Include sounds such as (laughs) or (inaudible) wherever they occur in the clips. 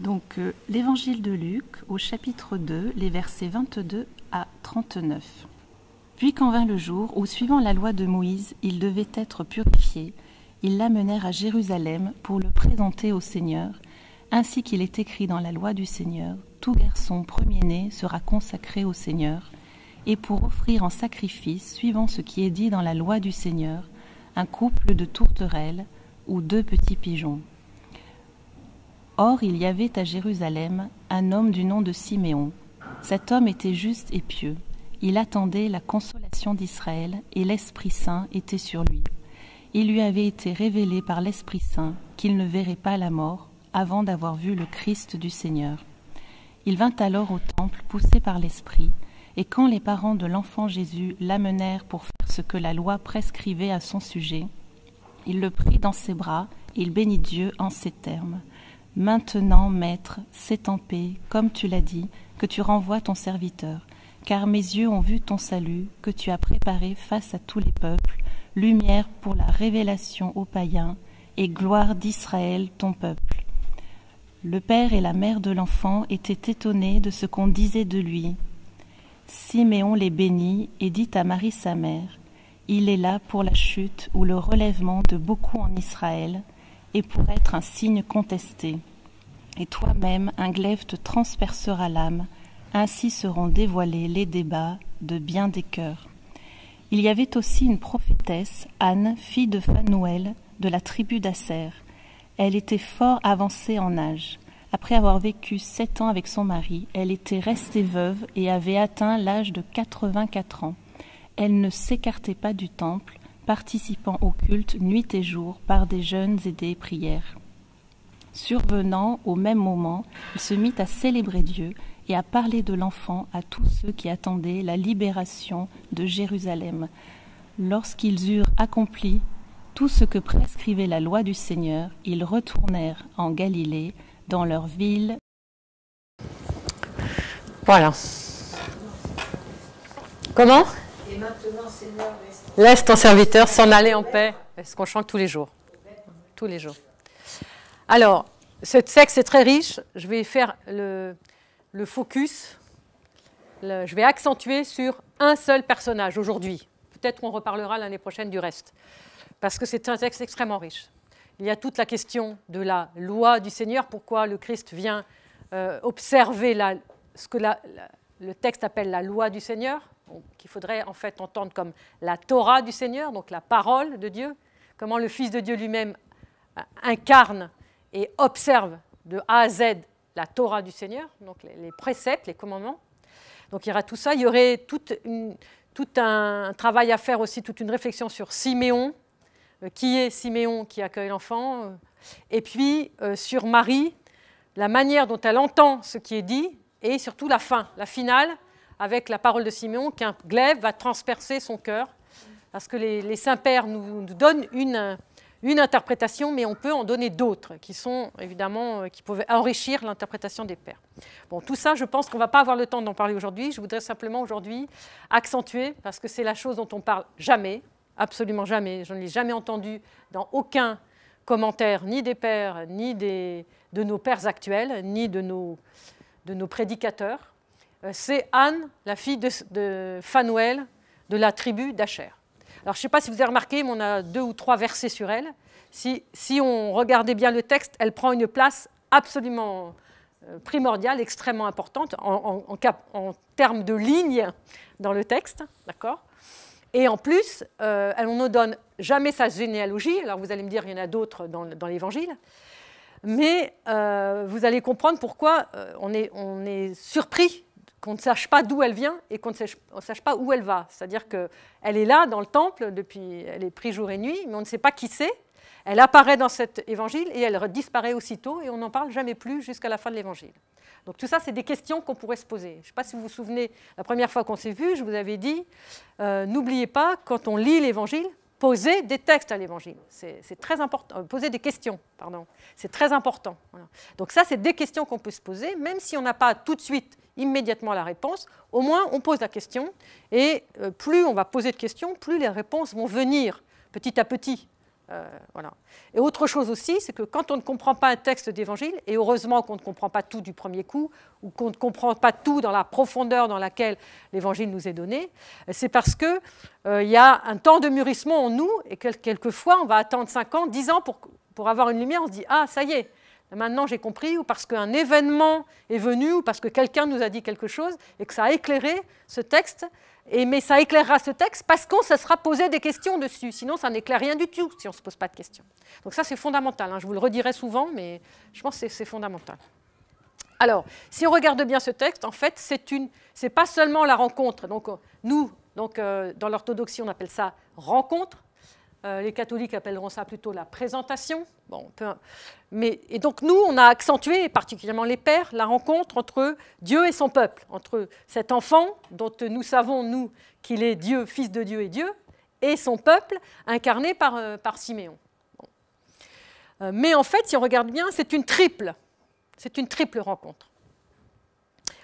Donc euh, l'évangile de Luc au chapitre 2, les versets 22 à 39. Puis quand vint le jour où, suivant la loi de Moïse, il devait être purifié, ils l'amenèrent à Jérusalem pour le présenter au Seigneur, ainsi qu'il est écrit dans la loi du Seigneur, tout garçon premier-né sera consacré au Seigneur, et pour offrir en sacrifice, suivant ce qui est dit dans la loi du Seigneur, un couple de tourterelles ou deux petits pigeons. Or il y avait à Jérusalem un homme du nom de Siméon. Cet homme était juste et pieux. Il attendait la consolation d'Israël, et l'Esprit Saint était sur lui. Il lui avait été révélé par l'Esprit Saint qu'il ne verrait pas la mort avant d'avoir vu le Christ du Seigneur. Il vint alors au temple poussé par l'Esprit, et quand les parents de l'enfant Jésus l'amenèrent pour faire ce que la loi prescrivait à son sujet, il le prit dans ses bras, et il bénit Dieu en ces termes. Maintenant, Maître, c'est en paix, comme tu l'as dit, que tu renvoies ton serviteur, car mes yeux ont vu ton salut, que tu as préparé face à tous les peuples, lumière pour la révélation aux païens, et gloire d'Israël, ton peuple. Le père et la mère de l'enfant étaient étonnés de ce qu'on disait de lui. Siméon les bénit et dit à Marie sa mère, Il est là pour la chute ou le relèvement de beaucoup en Israël, et pour être un signe contesté et toi-même un glaive te transpercera l'âme, ainsi seront dévoilés les débats de bien des cœurs. Il y avait aussi une prophétesse, Anne, fille de Phanuel, de la tribu d'Asser. Elle était fort avancée en âge. Après avoir vécu sept ans avec son mari, elle était restée veuve et avait atteint l'âge de 84 ans. Elle ne s'écartait pas du temple, participant au culte nuit et jour par des jeûnes et des prières survenant au même moment, il se mit à célébrer Dieu et à parler de l'enfant à tous ceux qui attendaient la libération de Jérusalem. Lorsqu'ils eurent accompli tout ce que prescrivait la loi du Seigneur, ils retournèrent en Galilée, dans leur ville. Voilà. Comment Seigneur, laisse ton serviteur s'en aller en paix. est ce qu'on chante tous les jours. Tous les jours. Alors, ce texte est très riche. Je vais faire le, focus. je vais accentuer sur un seul personnage aujourd'hui. Peut-être qu'on reparlera l'année prochaine du reste, parce que c'est un texte extrêmement riche. Il y a toute la question de la loi du Seigneur, pourquoi le Christ vient euh, observer ce que le texte appelle la loi du Seigneur, qu'il faudrait en fait entendre comme la Torah du Seigneur, donc la parole de Dieu, comment le Fils de Dieu lui-même euh, incarne et observe de A à Z la Torah du Seigneur, donc les, préceptes, les commandements. Donc il y aura tout ça. Il y aurait tout un travail à faire aussi, toute une réflexion sur Siméon, euh, qui est Siméon qui accueille l'enfant, euh, et puis euh, sur Marie, la manière dont elle entend ce qui est dit, et surtout la fin, la finale, avec la parole de Siméon, qu'un glaive va transpercer son cœur, parce que les, les saints-pères nous, donnent une, une interprétation, mais on peut en donner d'autres qui sont évidemment euh, qui peuvent enrichir l'interprétation des pères. Bon, tout ça, je pense qu'on va pas avoir le temps d'en parler aujourd'hui. Je voudrais simplement aujourd'hui accentuer parce que c'est la chose dont on parle jamais, absolument jamais. Je ne l'ai jamais entendu dans aucun commentaire, ni des pères, ni des, de nos pères actuels, ni de nos, de nos prédicateurs. Euh, c'est Anne, la fille de, de Fanuel, de la tribu d'Acher. Alors je ne sais pas si vous avez remarqué, mais on a deux ou trois versets sur elle. Si, si on regardait bien le texte, elle prend une place absolument euh, primordiale, extrêmement importante, en, en, termes de ligne dans le texte, d'accord Et en plus, euh, on ne donne jamais sa généalogie, alors vous allez me dire, il y en a d'autres dans, l'Évangile, mais euh, vous allez comprendre pourquoi euh, on est, on est surpris qu'on ne sache pas d'où elle vient et qu'on ne sache, pas où elle va. C'est-à-dire qu'elle est là dans le temple, depuis, elle est prise jour et nuit, mais on ne sait pas qui c'est. Elle apparaît dans cet évangile et elle disparaît aussitôt et on n'en parle jamais plus jusqu'à la fin de l'évangile. Donc tout ça, c'est des questions qu'on pourrait se poser. Je ne sais pas si vous vous souvenez, la première fois qu'on s'est vu, je vous avais dit, euh, n'oubliez pas, quand on lit l'évangile, poser des textes à l'Évangile. C'est très important. Euh, poser des questions, pardon. C'est très important. Donc ça, c'est des questions qu'on peut se poser, même si on n'a pas tout de suite, immédiatement la réponse. Au moins, on pose la question. Et euh, plus on va poser de questions, plus les réponses vont venir petit à petit. Euh, et autre chose aussi, c'est que quand on ne comprend pas un texte d'évangile, et heureusement qu'on ne comprend pas tout du premier coup, ou qu'on ne comprend pas tout dans la profondeur dans laquelle l'évangile nous est donné, c'est parce qu'il euh, y a un temps de mûrissement en nous, et quelquefois on va attendre 5 ans, 10 ans pour, pour avoir une lumière, on se dit Ah, ça y est, maintenant j'ai compris, ou parce qu'un événement est venu, ou parce que quelqu'un nous a dit quelque chose, et que ça a éclairé ce texte. mais ça éclairera ce texte parce qu'on se sera posé des questions dessus. Sinon, ça n'éclaire rien du tout si on ne se pose pas de questions. Donc ça, c'est fondamental. Hein. Je vous le redirai souvent, mais je pense que c'est fondamental. Alors, si on regarde bien ce texte, en fait, ce n'est pas seulement la rencontre. Donc euh, nous, euh, dans l'orthodoxie, on appelle ça rencontre. Euh, les catholiques appelleront ça plutôt la présentation. Bon, mais, et donc nous, on a accentué, particulièrement les pères, la rencontre entre Dieu et son peuple, entre cet enfant dont nous savons, nous, qu'il est Dieu, fils de Dieu et Dieu, et son peuple, incarné par, euh, par Siméon. Euh, mais en fait, si on regarde bien, c'est une triple. C'est une triple rencontre.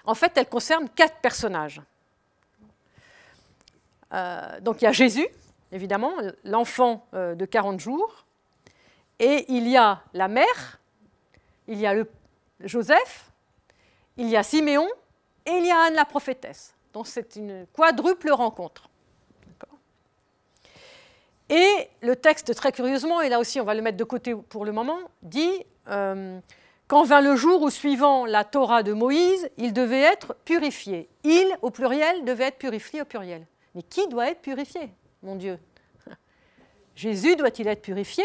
En fait, elle concerne quatre personnages. donc il y a Jésus, évidemment, l'enfant euh, de 40 jours, et il y a la mère, il y a le Joseph, il y a Siméon, et il y a Anne la prophétesse. Donc c'est une quadruple rencontre. Et le texte, très curieusement, et là aussi on va le mettre de côté pour le moment, dit euh, Quand vint le jour où, suivant la Torah de Moïse, il devait être purifié. Il, au pluriel, devait être purifié au pluriel. Mais qui doit être purifié mon Dieu (laughs) Jésus doit-il être purifié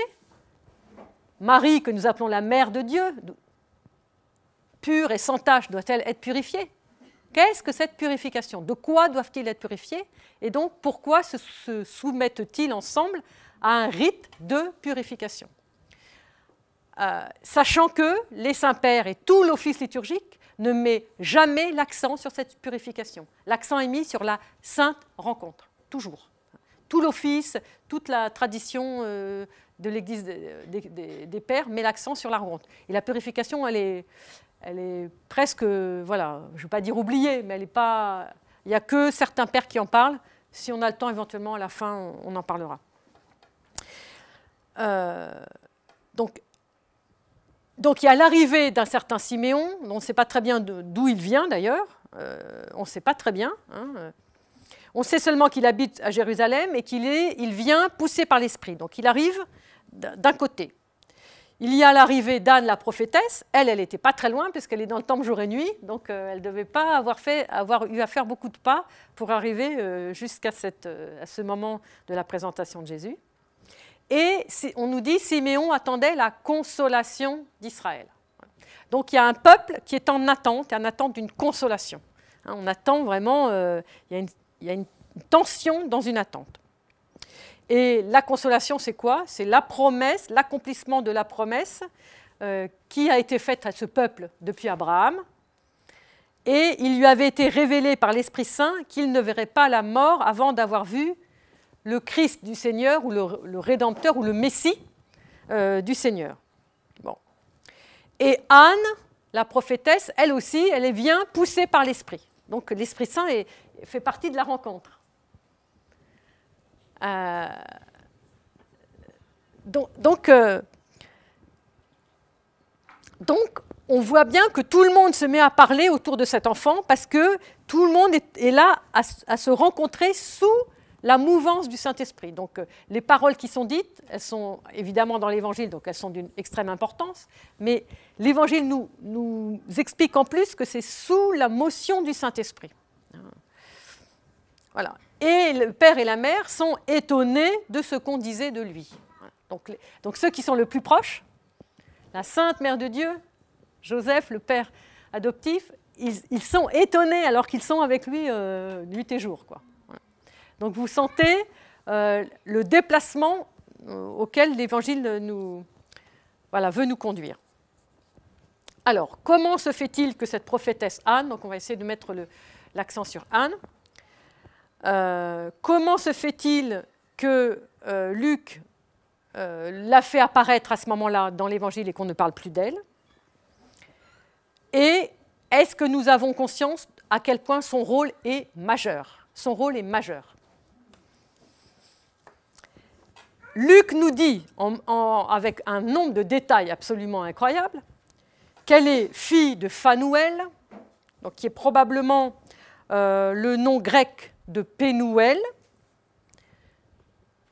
Marie, que nous appelons la mère de Dieu, pure et sans tache, doit-elle être purifiée Qu'est-ce que cette purification De quoi doivent-ils être purifiés Et donc, pourquoi se, soumettent-ils ensemble à un rite de purification euh, Sachant que les saints-pères et tout l'office liturgique ne met jamais l'accent sur cette purification. L'accent est mis sur la sainte rencontre, toujours tout l'office, toute la tradition euh, de l'Église euh, des, pères met l'accent sur la ronde. Et la purification, elle est, elle est presque, voilà, je ne veux pas dire oubliée, mais elle est pas... Il n'y a que certains pères qui en parlent. Si on a le temps, éventuellement, à la fin, on en parlera. Euh, donc, donc il y a l'arrivée d'un certain Siméon, on ne sait pas très bien d'où il vient d'ailleurs, on ne sait pas très bien, hein. On sait seulement qu'il habite à Jérusalem et qu'il il vient poussé par l'esprit. Donc il arrive d'un côté. Il y a l'arrivée d'Anne la prophétesse. Elle, elle n'était pas très loin puisqu'elle est dans le temple jour et nuit, donc euh, elle ne devait pas avoir, fait, avoir, eu à faire beaucoup de pas pour arriver euh, jusqu'à jusqu'à euh, à ce moment de la présentation de Jésus. Et on nous dit Siméon attendait la consolation d'Israël. Donc il y a un peuple qui est en attente, en attente d'une consolation. Hein, on attend vraiment, il une il y a une tension dans une attente. Et la consolation, c'est quoi C'est la promesse, l'accomplissement de la promesse euh, qui a été faite à ce peuple depuis Abraham. Et il lui avait été révélé par l'Esprit Saint qu'il ne verrait pas la mort avant d'avoir vu le Christ du Seigneur ou le, Rédempteur ou le Messie euh, du Seigneur. Bon. Et Anne, la prophétesse, elle aussi, elle vient poussée par l'Esprit. Donc l'Esprit Saint fait partie de la rencontre. Euh, donc, euh, donc, on voit bien que tout le monde se met à parler autour de cet enfant parce que tout le monde est, là à se rencontrer sous la mouvance du Saint-Esprit. Donc euh, les paroles qui sont dites, elles sont évidemment dans l'Évangile, donc elles sont d'une extrême importance, mais l'Évangile nous, nous explique en plus que c'est sous la motion du Saint-Esprit. Voilà. Et le père et la mère sont étonnés de ce qu'on disait de lui. Donc, donc ceux qui sont le plus proches, la Sainte Mère de Dieu, Joseph, le père adoptif, ils, sont étonnés alors qu'ils sont avec lui euh, nuit et jour. Quoi. Donc vous sentez euh, le déplacement euh, auquel l'Évangile nous, voilà, veut nous conduire. Alors, comment se fait-il que cette prophétesse Anne, donc on va essayer de mettre l'accent sur Anne, euh, comment se fait-il que Luc l'a fait apparaître à ce moment-là dans l'Évangile et qu'on ne parle plus d'elle Et est-ce que nous avons conscience à quel point son rôle est majeur Son rôle est majeur. Luc nous dit, avec un nombre de détails absolument incroyables, qu'elle est fille de Phanuel, donc qui est probablement euh, le nom grec de Pénouel.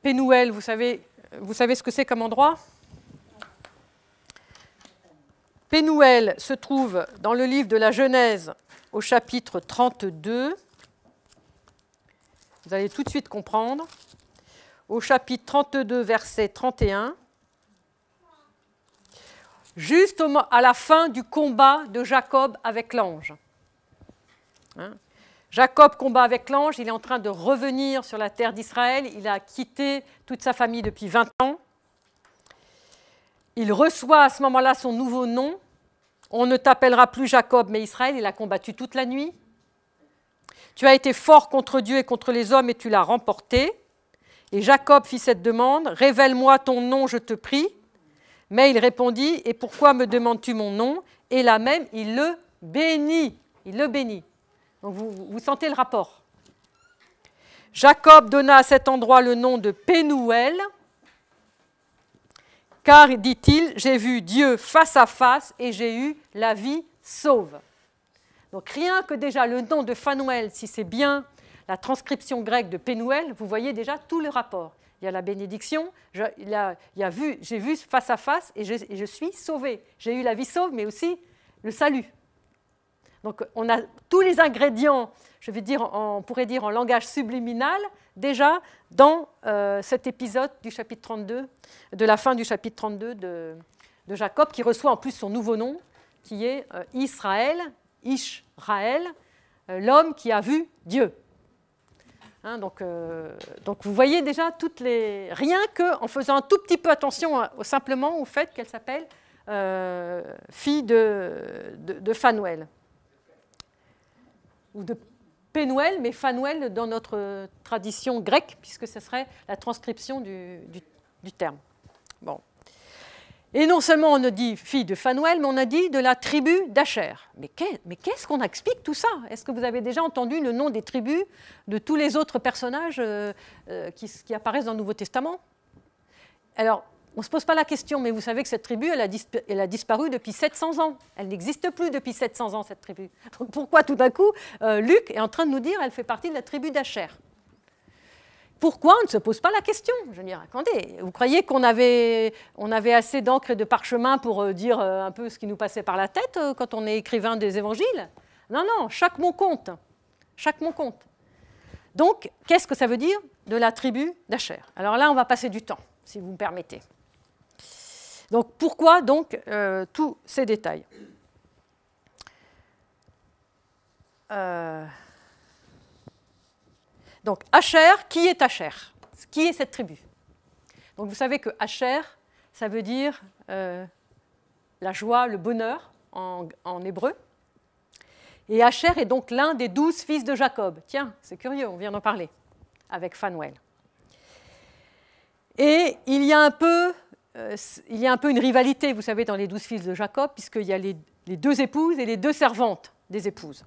Pénouel, vous savez, vous savez ce que c'est comme endroit Pénuel se trouve dans le livre de la Genèse au chapitre 32. Vous allez tout de suite comprendre au chapitre 32, verset 31, juste à la fin du combat de Jacob avec l'ange. Hein? Jacob combat avec l'ange, il est en train de revenir sur la terre d'Israël, il a quitté toute sa famille depuis 20 ans. Il reçoit à ce moment-là son nouveau nom. On ne t'appellera plus Jacob, mais Israël, il a combattu toute la nuit. Tu as été fort contre Dieu et contre les hommes et tu l'as remporté. Et Jacob fit cette demande, Révèle-moi ton nom, je te prie. Mais il répondit, Et pourquoi me demandes-tu mon nom Et là même, il le bénit. Il le bénit. Donc vous, sentez le rapport. Jacob donna à cet endroit le nom de Pénouël, car, dit-il, j'ai vu Dieu face à face et j'ai eu la vie sauve. Donc rien que déjà le nom de Phanuel, si c'est bien la transcription grecque de Pénuel, vous voyez déjà tout le rapport. Il y a la bénédiction, j'ai vu, vu face à face et je, suis sauvé. J'ai eu la vie sauve, mais aussi le salut. Donc on a tous les ingrédients, je vais dire, on pourrait dire en langage subliminal, déjà dans euh, cet épisode du chapitre 32, de la fin du chapitre 32 de, Jacob, qui reçoit en plus son nouveau nom, qui est euh, Israël, Ishraël, euh, l'homme qui a vu Dieu. Hein, donc, euh, donc, vous voyez déjà toutes les... Rien qu'en faisant un tout petit peu attention simplement au fait qu'elle s'appelle euh, fille de, de, Ou de Penwell, mais Fanuel dans notre tradition grecque, puisque ce serait la transcription du, du terme. Bon. Et non seulement on a dit fille de Fanuel, mais on a dit de la tribu d'Acher. Mais qu'est-ce qu'on explique tout ça Est-ce que vous avez déjà entendu le nom des tribus de tous les autres personnages euh, euh, qui, apparaissent dans le Nouveau Testament Alors, on ne se pose pas la question, mais vous savez que cette tribu, elle a, disparu, depuis 700 ans. Elle n'existe plus depuis 700 ans, cette tribu. pourquoi tout d'un coup, euh, Luc est en train de nous dire qu'elle fait partie de la tribu d'Acher pourquoi on ne se pose pas la question Je veux dire, vous croyez qu'on avait, on avait assez d'encre et de parchemin pour euh, dire euh, un peu ce qui nous passait par la tête euh, quand on est écrivain des évangiles Non, non, chaque mot compte. Chaque mot compte. Donc, qu'est-ce que ça veut dire de la tribu d'Acher Alors là, on va passer du temps, si vous me permettez. Donc, pourquoi donc tous ces détails donc Asher, qui est Asher Qui est cette tribu Donc vous savez que Asher, ça veut dire euh, la joie, le bonheur en, hébreu. Et Asher est donc l'un des douze fils de Jacob. Tiens, c'est curieux, on vient d'en parler avec Fanuel. Et il y a un peu, euh, il y a un peu une rivalité, vous savez, dans les douze fils de Jacob, puisqu'il y a les deux épouses et les deux servantes des épouses.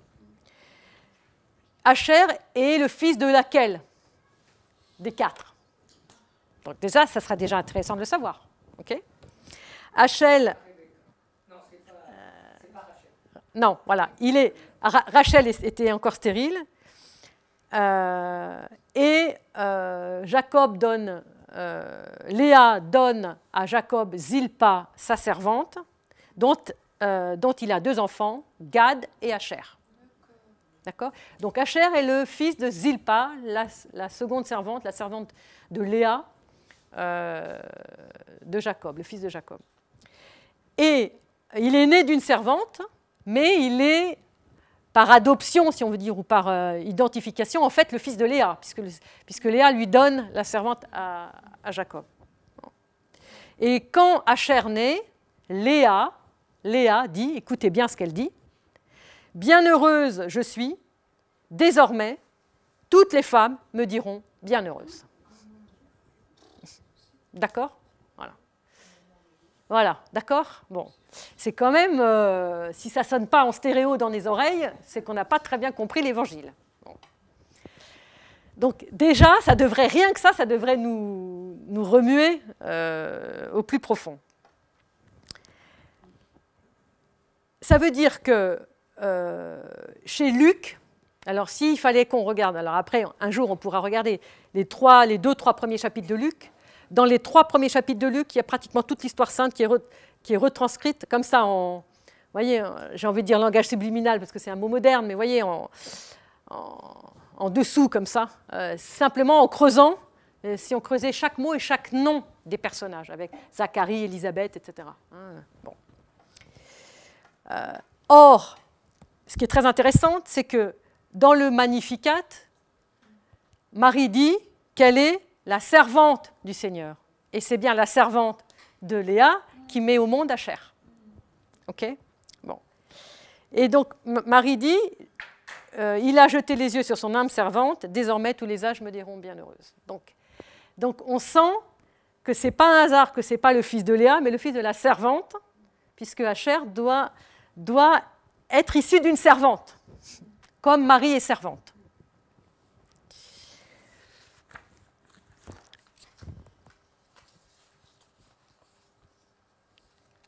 Asher est le fils de laquelle Des quatre. Donc déjà, ça sera déjà intéressant de le savoir. OK Rachel. Non, euh, non, voilà. Il est, Rachel était encore stérile. Euh, et euh, Jacob donne, Léa donne à Jacob Zilpa, sa servante, dont, dont il a deux enfants, Gad et Asher. D'accord Donc Asher est le fils de Zilpa, la, seconde servante, la servante de Léa, euh, de Jacob, le fils de Jacob. Et il est né d'une servante, mais il est, par adoption, si on veut dire, ou par euh, identification, en fait, le fils de Léa, puisque, puisque Léa lui donne la servante à, Jacob. Et quand Asher naît, Léa dit, écoutez bien ce qu'elle dit, Bienheureuse je suis, désormais, toutes les femmes me diront bienheureuse. D'accord Voilà. Voilà, d'accord Bon. C'est quand même, euh, si ça sonne pas en stéréo dans les oreilles, c'est qu'on n'a pas très bien compris l'évangile. Donc déjà, ça devrait, rien que ça, ça devrait nous, remuer euh, au plus profond. Ça veut dire que euh, chez Luc, alors s'il fallait qu'on regarde, alors après, un jour, on pourra regarder les, trois, les deux, trois premiers chapitres de Luc. Dans les trois premiers chapitres de Luc, il y a pratiquement toute l'histoire sainte qui est, qui est retranscrite comme ça en, voyez, j'ai envie de dire langage subliminal parce que c'est un mot moderne, mais voyez, en, dessous comme ça, euh, simplement en creusant, euh, si on creusait chaque mot et chaque nom des personnages, avec Zacharie, Élisabeth, etc. Hein, bon. or, ce qui est très intéressant, c'est que dans le Magnificat, Marie dit qu'elle est la servante du Seigneur. Et c'est bien la servante de Léa qui met au monde Acher. OK Bon. Et donc, Marie dit euh, Il a jeté les yeux sur son âme servante, désormais tous les âges me diront bienheureuse. Donc, donc on sent que ce n'est pas un hasard que ce n'est pas le fils de Léa, mais le fils de la servante, puisque Acher doit, doit être issu d'une servante, comme Marie est servante.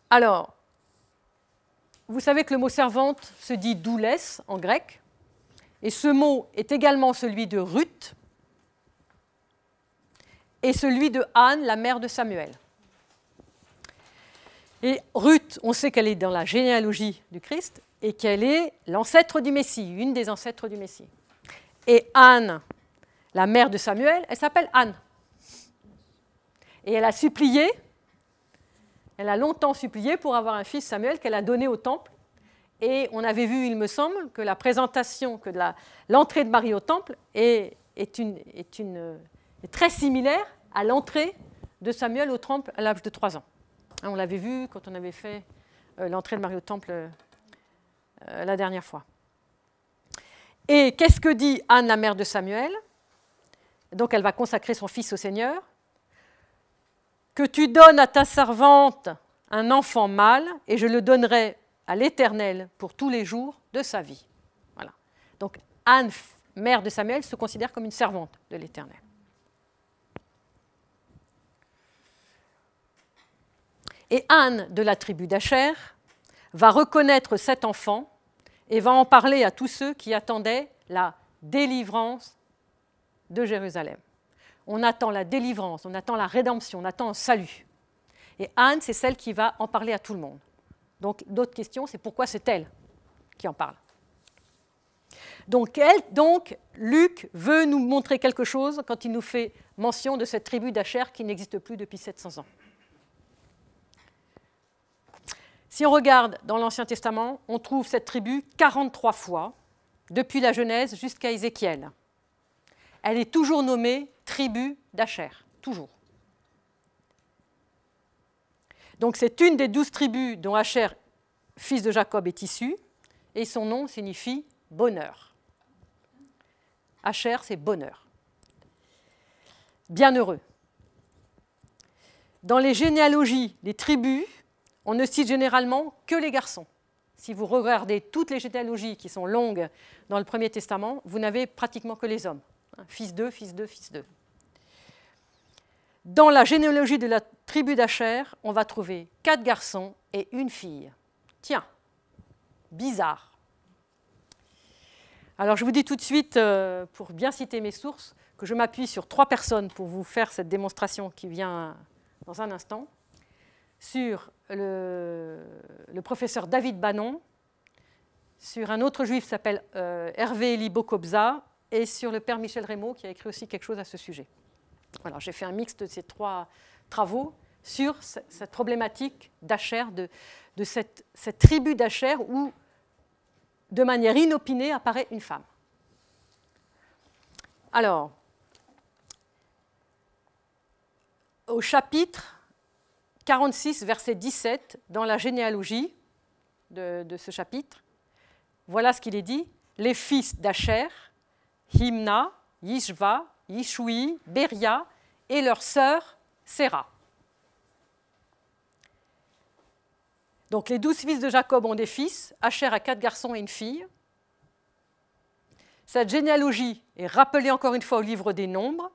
Alors, vous savez que le mot servante se dit doules en grec, et ce mot est également celui de Ruth et celui de Anne, la mère de Samuel. Et Ruth, on sait qu'elle est dans la généalogie du Christ, et qu'elle est l'ancêtre du Messie, une des ancêtres du Messie. Et Anne, la mère de Samuel, elle s'appelle Anne. Et elle a supplié, elle a longtemps supplié pour avoir un fils Samuel qu'elle a donné au temple. Et on avait vu, il me semble, que la présentation, que l'entrée de Marie au temple est, très similaire à l'entrée de Samuel au temple à l'âge de 3 ans. Hein, on l'avait vu quand on avait fait euh, l'entrée de Marie au temple euh, euh, la dernière fois. Et qu'est-ce que dit Anne, la mère de Samuel Donc elle va consacrer son fils au Seigneur. Que tu donnes à ta servante un enfant mâle, et je le donnerai à l'Éternel pour tous les jours de sa vie. Voilà. Donc Anne, mère de Samuel, se considère comme une servante de l'Éternel. Et Anne de la tribu d'Acher va reconnaître cet enfant et va en parler à tous ceux qui attendaient la délivrance de Jérusalem. On attend la délivrance, on attend la rédemption, on attend un salut. Et Anne, c'est celle qui va en parler à tout le monde. Donc d'autres questions, c'est pourquoi c'est elle qui en parle. Donc, elle, donc, Luc veut nous montrer quelque chose quand il nous fait mention de cette tribu d'Acher qui n'existe plus depuis 700 ans. Si on regarde dans l'Ancien Testament, on trouve cette tribu 43 fois, depuis la Genèse jusqu'à Ézéchiel. Elle est toujours nommée tribu d'Acher, toujours. Donc c'est une des douze tribus dont Acher, fils de Jacob, est issu, et son nom signifie bonheur. Acher, c'est bonheur. Bienheureux. Dans les généalogies les tribus, on ne cite généralement que les garçons. Si vous regardez toutes les généalogies qui sont longues dans le Premier Testament, vous n'avez pratiquement que les hommes. Hein, fils d'eux, fils d'eux, fils d'eux. Dans la généalogie de la tribu d'Acher, on va trouver quatre garçons et une fille. Tiens, bizarre. Alors je vous dis tout de suite, euh, pour bien citer mes sources, que je m'appuie sur trois personnes pour vous faire cette démonstration qui vient dans un instant sur le, professeur David Bannon, sur un autre juif qui s'appelle euh, Hervé Eli Bokobza et sur le père Michel Rémo qui a écrit aussi quelque chose à ce sujet. Alors j'ai fait un mix de ces trois travaux sur cette problématique d'Acher, de, cette, cette tribu d'Acher où, de manière inopinée, apparaît une femme. Alors, au chapitre 46, verset 17, dans la généalogie de, ce chapitre, voilà ce qu'il est dit. Les fils d'Acher, Himna, Yishva, Yishui, Beria et leur sœur Séra. Donc les douze fils de Jacob ont des fils, Acher a quatre garçons et une fille. Cette généalogie est rappelée encore une fois au livre des Nombres,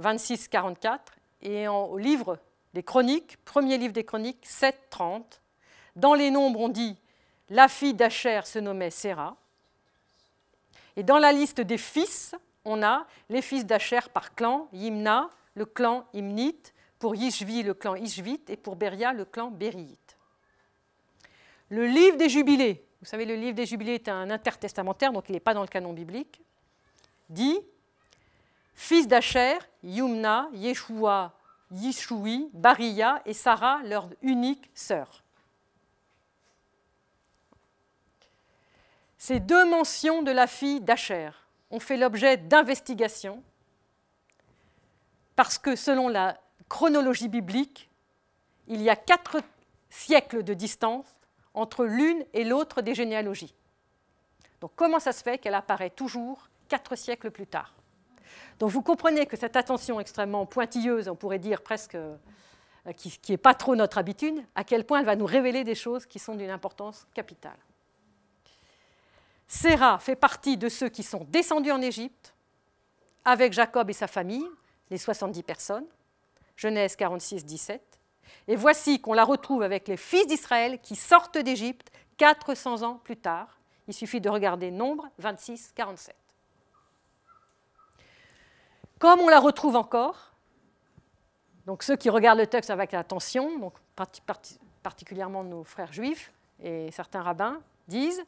26-44, et au livre les Chroniques, premier livre des Chroniques, 7.30. Dans les nombres, on dit la fille d'Acher se nommait Séra. Et dans la liste des fils, on a les fils d'Acher par clan, Yimna, le clan Imnite, pour Yishvi, le clan Ishvite, et pour Beria, le clan Bériite. Le livre des Jubilés, vous savez, le livre des Jubilés est un intertestamentaire, donc il n'est pas dans le canon biblique, dit Fils d'Acher, Yumna, Yeshua, Yishui, Baria et Sarah, leur unique sœur. Ces deux mentions de la fille d'Acher ont fait l'objet d'investigations parce que selon la chronologie biblique, il y a quatre siècles de distance entre l'une et l'autre des généalogies. Donc comment ça se fait qu'elle apparaît toujours quatre siècles plus tard donc vous comprenez que cette attention extrêmement pointilleuse, on pourrait dire presque euh, qui n'est pas trop notre habitude, à quel point elle va nous révéler des choses qui sont d'une importance capitale. Séra fait partie de ceux qui sont descendus en Égypte avec Jacob et sa famille, les 70 personnes, Genèse 46, 17. Et voici qu'on la retrouve avec les fils d'Israël qui sortent d'Égypte 400 ans plus tard. Il suffit de regarder Nombre 26, 47 comme on la retrouve encore, donc ceux qui regardent le texte avec attention, donc particulièrement nos frères juifs et certains rabbins, disent,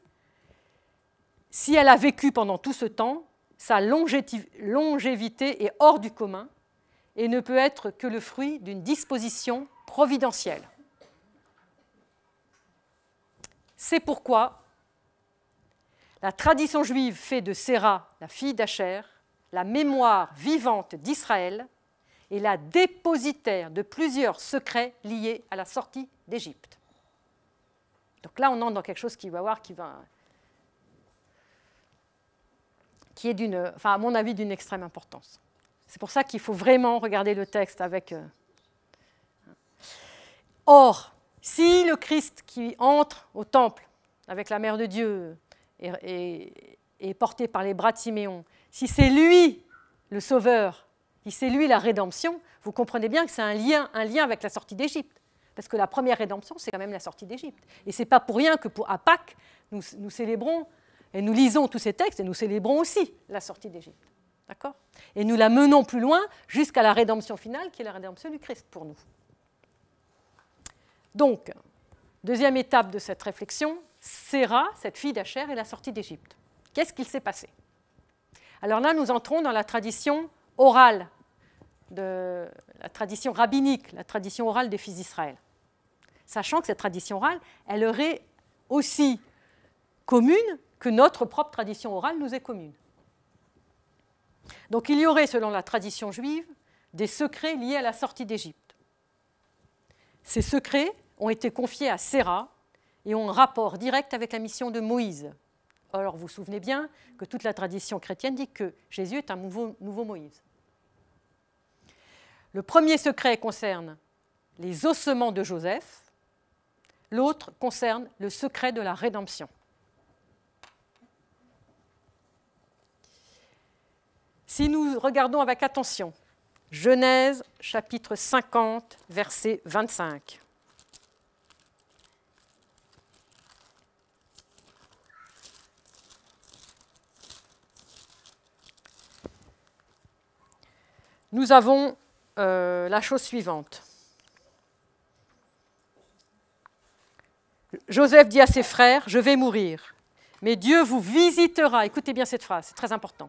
si elle a vécu pendant tout ce temps, sa longévité est hors du commun et ne peut être que le fruit d'une disposition providentielle. C'est pourquoi la tradition juive fait de Sarah, la fille d'Acher, la mémoire vivante d'Israël et la dépositaire de plusieurs secrets liés à la sortie d'Égypte. Donc là, on entre dans quelque chose qui va avoir, qui va, qui est à mon avis, d'une extrême importance. C'est pour ça qu'il faut vraiment regarder le texte avec. Euh, or, si le Christ qui entre au temple avec la Mère de Dieu est, est porté par les bras de Siméon si c'est lui le sauveur, si c'est lui la rédemption, vous comprenez bien que c'est un lien, un lien avec la sortie d'Égypte. Parce que la première rédemption, c'est quand même la sortie d'Égypte. Et ce n'est pas pour rien que pour, à Pâques, nous, célébrons et nous lisons tous ces textes et nous célébrons aussi la sortie d'Égypte. D'accord Et nous la menons plus loin jusqu'à la rédemption finale, qui est la rédemption du Christ pour nous. Donc, deuxième étape de cette réflexion, Séra, cette fille d'Achère, et la sortie d'Égypte. Qu'est-ce qu'il s'est passé alors là, nous entrons dans la tradition orale, de la tradition rabbinique, la tradition orale des fils d'Israël. Sachant que cette tradition orale, elle aurait aussi commune que notre propre tradition orale nous est commune. Donc il y aurait, selon la tradition juive, des secrets liés à la sortie d'Égypte. Ces secrets ont été confiés à Séra et ont un rapport direct avec la mission de Moïse, alors vous vous souvenez bien que toute la tradition chrétienne dit que Jésus est un nouveau, nouveau Moïse. Le premier secret concerne les ossements de Joseph, l'autre concerne le secret de la rédemption. Si nous regardons avec attention Genèse chapitre 50, verset 25. nous avons euh, la chose suivante. Joseph dit à ses frères, je vais mourir, mais Dieu vous visitera. Écoutez bien cette phrase, c'est très important.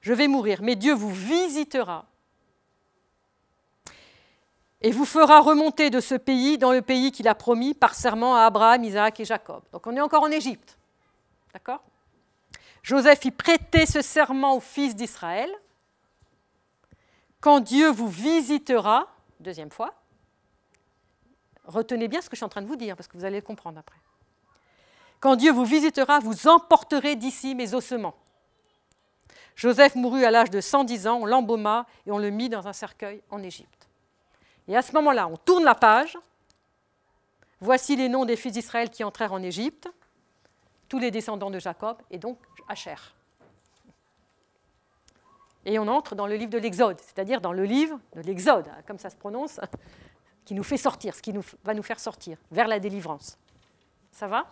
Je vais mourir, mais Dieu vous visitera et vous fera remonter de ce pays dans le pays qu'il a promis par serment à Abraham, Isaac et Jacob. Donc on est encore en Égypte. D'accord Joseph y prêtait ce serment aux fils d'Israël quand Dieu vous visitera, deuxième fois, retenez bien ce que je suis en train de vous dire, parce que vous allez le comprendre après. Quand Dieu vous visitera, vous emporterez d'ici mes ossements. Joseph mourut à l'âge de 110 ans, on l'embauma et on le mit dans un cercueil en Égypte. Et à ce moment-là, on tourne la page. Voici les noms des fils d'Israël qui entrèrent en Égypte, tous les descendants de Jacob, et donc Asher et on entre dans le livre de l'Exode, c'est-à-dire dans le livre de l'Exode, hein, comme ça se prononce, qui nous fait sortir, ce qui nous, va nous faire sortir, vers la délivrance. Ça va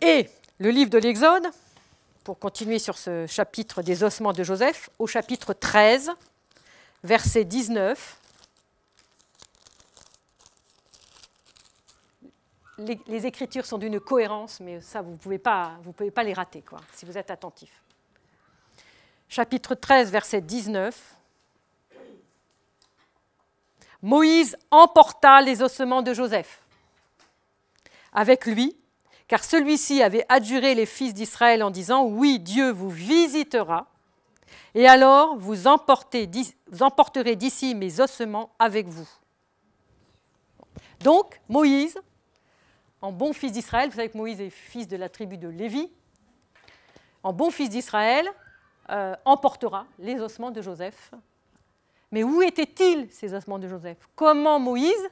Et le livre de l'Exode, pour continuer sur ce chapitre des ossements de Joseph, au chapitre 13, verset 19 les, écritures sont d'une cohérence, mais ça, vous ne pouvez, pas, vous pouvez pas les rater, quoi, si vous êtes attentif. Chapitre 13, verset 19. Moïse emporta les ossements de Joseph avec lui, car celui-ci avait adjuré les fils d'Israël en disant, Oui, Dieu vous visitera, et alors vous, vous emporterez d'ici mes ossements avec vous. Donc Moïse en bon fils d'Israël, vous savez que Moïse est fils de la tribu de Lévi, en bon fils d'Israël, euh, emportera les ossements de Joseph. Mais où étaient-ils ces ossements de Joseph Comment Moïse,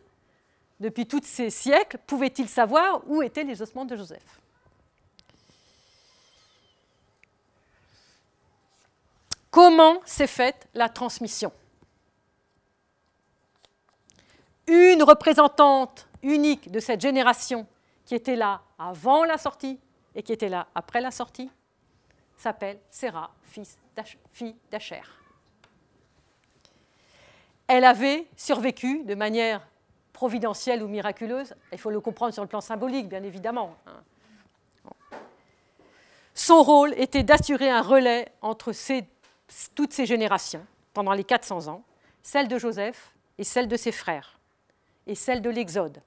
depuis tous ces siècles, pouvait-il savoir où étaient les ossements de Joseph Comment s'est faite la transmission Une représentante unique de cette génération qui était là avant la sortie et qui était là après la sortie, s'appelle Séra, fille d'Acher. Elle avait survécu de manière providentielle ou miraculeuse, il faut le comprendre sur le plan symbolique, bien évidemment. Hein. Son rôle était d'assurer un relais entre toutes ces générations pendant les 400 ans, celle de Joseph et celle de ses frères, et celle de l'Exode,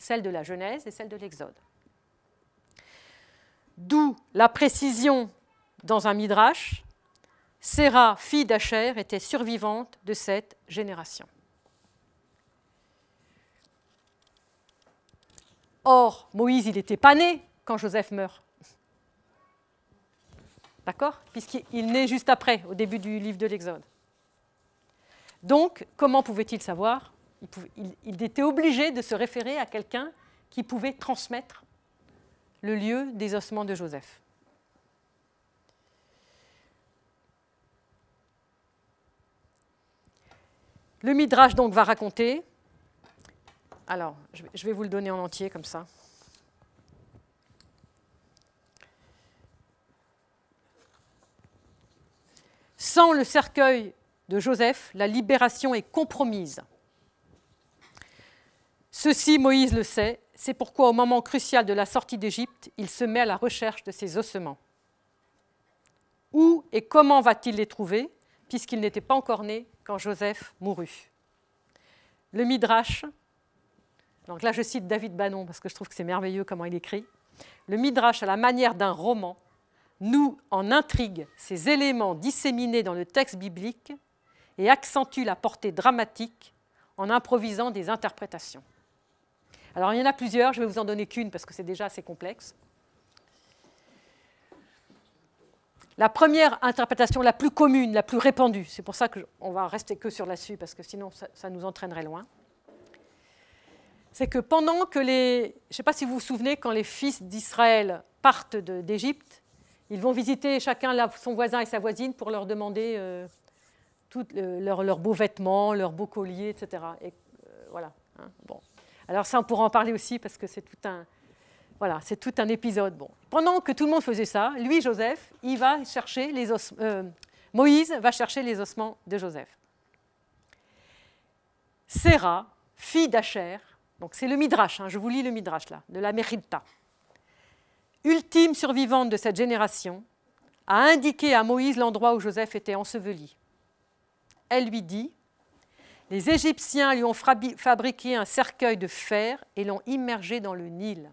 celle de la Genèse et celle de l'Exode. D'où la précision dans un midrash, Séra, fille d'Acher, était survivante de cette génération. Or, Moïse, il n'était pas né quand Joseph meurt. D'accord Puisqu'il naît juste après, au début du livre de l'Exode. Donc, comment pouvait-il savoir il, était obligé de se référer à quelqu'un qui pouvait transmettre le lieu des ossements de Joseph. Le Midrash donc va raconter. Alors, je vais vous le donner en entier comme ça. Sans le cercueil de Joseph, la libération est compromise. Ceci, Moïse le sait, c'est pourquoi au moment crucial de la sortie d'Égypte, il se met à la recherche de ses ossements. Où et comment va-t-il les trouver, puisqu'il n'était pas encore né quand Joseph mourut Le Midrash, donc là je cite David Bannon parce que je trouve que c'est merveilleux comment il écrit, le Midrash à la manière d'un roman nous en intrigue ces éléments disséminés dans le texte biblique et accentue la portée dramatique en improvisant des interprétations. Alors, il y en a plusieurs, je vais vous en donner qu'une parce que c'est déjà assez complexe. La première interprétation la plus commune, la plus répandue, c'est pour ça qu'on va rester que sur là-dessus parce que sinon ça, nous entraînerait loin, c'est que pendant que les... Je ne sais pas si vous vous souvenez, quand les fils d'Israël partent d'Égypte, ils vont visiter chacun son voisin et sa voisine pour leur demander euh, euh, leurs beaux vêtements, leurs beaux colliers, etc. Et, euh, voilà. Hein, bon. Alors ça, on pourra en parler aussi parce que c'est tout un, voilà, c'est tout un épisode. Bon. Pendant que tout le monde faisait ça, lui, Joseph, il va chercher les os... Euh, Moïse va chercher les ossements de Joseph. Séra, fille d'Acher, donc c'est le Midrash, hein, je vous lis le Midrash là, de la Mérita, ultime survivante de cette génération, a indiqué à Moïse l'endroit où Joseph était enseveli. Elle lui dit les Égyptiens lui ont fabriqué un cercueil de fer et l'ont immergé dans le Nil.